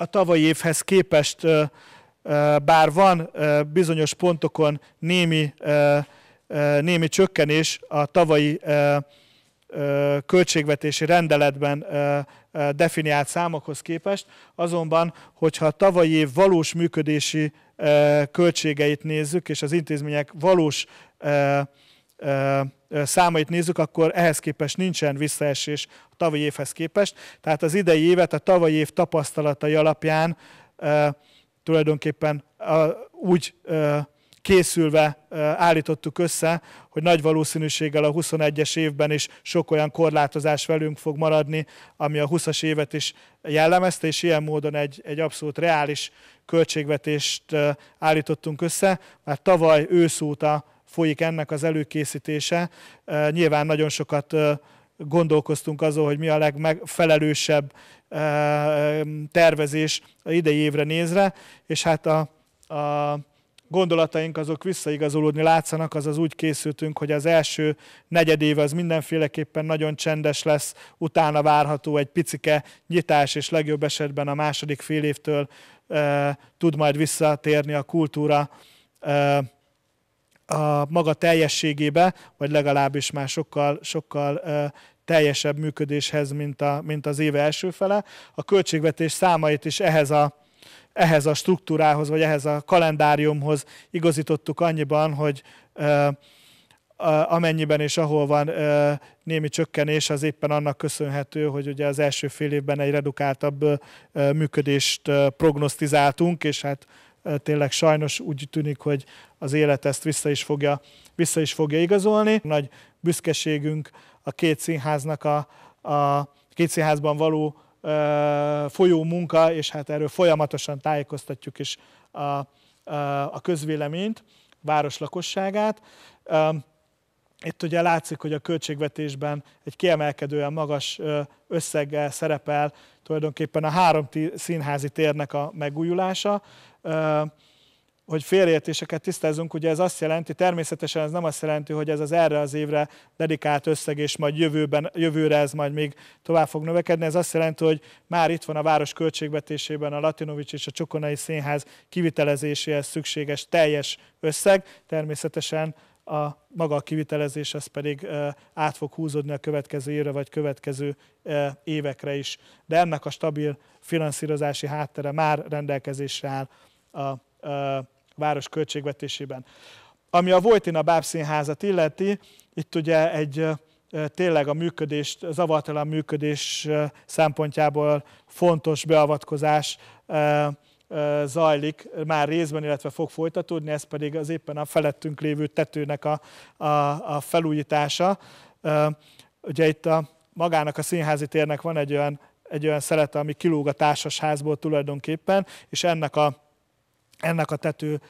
a tavalyi évhez képest bár van bizonyos pontokon némi, némi csökkenés a tavalyi költségvetési rendeletben definiált számokhoz képest, azonban, hogyha a tavalyi év valós működési költségeit nézzük, és az intézmények valós számait nézzük, akkor ehhez képest nincsen visszaesés a tavalyi évhez képest. Tehát az idei évet a tavalyi év tapasztalatai alapján tulajdonképpen úgy készülve állítottuk össze, hogy nagy valószínűséggel a 21-es évben is sok olyan korlátozás velünk fog maradni, ami a 20-as évet is jellemezte, és ilyen módon egy, egy abszolút reális költségvetést állítottunk össze. Már tavaly ősz óta folyik ennek az előkészítése. Nyilván nagyon sokat gondolkoztunk azon, hogy mi a legfelelősebb tervezés a idei évre nézve, és hát a, a gondolataink azok visszaigazolódni látszanak, azaz úgy készültünk, hogy az első negyedév az mindenféleképpen nagyon csendes lesz, utána várható egy picike nyitás, és legjobb esetben a második fél évtől e, tud majd visszatérni a kultúra e, a maga teljességébe, vagy legalábbis már sokkal, sokkal teljesebb működéshez, mint, a, mint az éve első fele. A költségvetés számait is ehhez a, ehhez a struktúrához, vagy ehhez a kalendáriumhoz igazítottuk annyiban, hogy amennyiben és ahol van némi csökkenés, az éppen annak köszönhető, hogy ugye az első fél évben egy redukáltabb működést prognosztizáltunk, és hát tényleg sajnos úgy tűnik, hogy az élet ezt vissza is fogja, vissza is fogja igazolni. Nagy büszkeségünk a két színháznak a, a két színházban való ö, folyó munka, és hát erről folyamatosan tájékoztatjuk is a, a, a közvéleményt, város lakosságát. Itt ugye látszik, hogy a költségvetésben egy kiemelkedően magas összeggel szerepel tulajdonképpen a három színházi térnek a megújulása. Hogy félértéseket tisztázunk, ugye ez azt jelenti, természetesen ez nem azt jelenti, hogy ez az erre az évre dedikált összeg, és majd jövőben, jövőre ez majd még tovább fog növekedni. Ez azt jelenti, hogy már itt van a város költségvetésében a Latinovics és a Csokonai Színház kivitelezéséhez szükséges teljes összeg. Természetesen a maga a kivitelezés ez pedig át fog húzódni a következő évre vagy következő évekre is. De ennek a stabil finanszírozási háttere már rendelkezésre áll a, a város költségvetésében. Ami a Vojtina Bábszínházat illeti, itt ugye egy tényleg a működést, zavartalan működés szempontjából fontos beavatkozás zajlik már részben, illetve fog folytatódni, ez pedig az éppen a felettünk lévő tetőnek a, a, a felújítása. Ugye itt a magának a színházi térnek van egy olyan, egy olyan szelete, ami kilóg a társasházból tulajdonképpen, és ennek a ennek a tető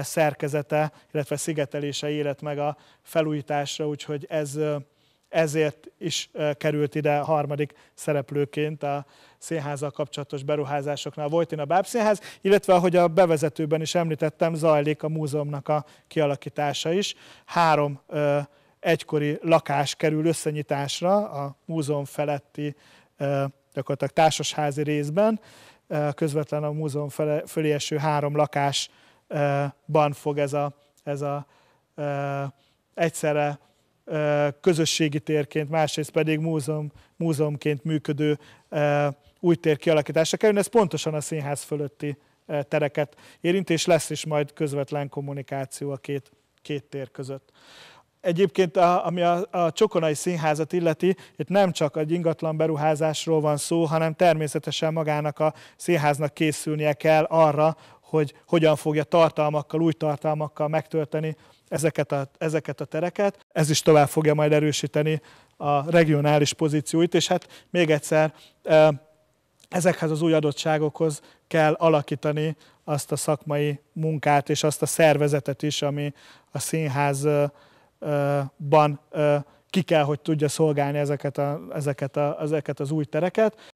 szerkezete, illetve szigetelése élet meg a felújításra, úgyhogy ez ezért is került ide harmadik szereplőként a színházzal kapcsolatos beruházásoknál volt a Bábszínház, illetve ahogy a bevezetőben is említettem, zajlik a múzeumnak a kialakítása is. Három egykori lakás kerül összenyitásra a múzeum feletti gyakorlatilag társasházi részben, közvetlen a múzeum fölé eső három lakásban fog ez a, ez a egyszerre közösségi térként, másrészt pedig múzeum, múzeumként működő új tér kialakítása kerül. Ez pontosan a színház fölötti tereket érint, és lesz is majd közvetlen kommunikáció a két, két tér között. Egyébként, a, ami a, a Csokonai Színházat illeti, itt nem csak egy ingatlan beruházásról van szó, hanem természetesen magának a színháznak készülnie kell arra, hogy hogyan fogja tartalmakkal, új tartalmakkal megtölteni ezeket a, ezeket a tereket. Ez is tovább fogja majd erősíteni a regionális pozícióit, és hát még egyszer ezekhez az új adottságokhoz kell alakítani azt a szakmai munkát és azt a szervezetet is, ami a színházban ki kell, hogy tudja szolgálni ezeket, a, ezeket, a, ezeket az új tereket.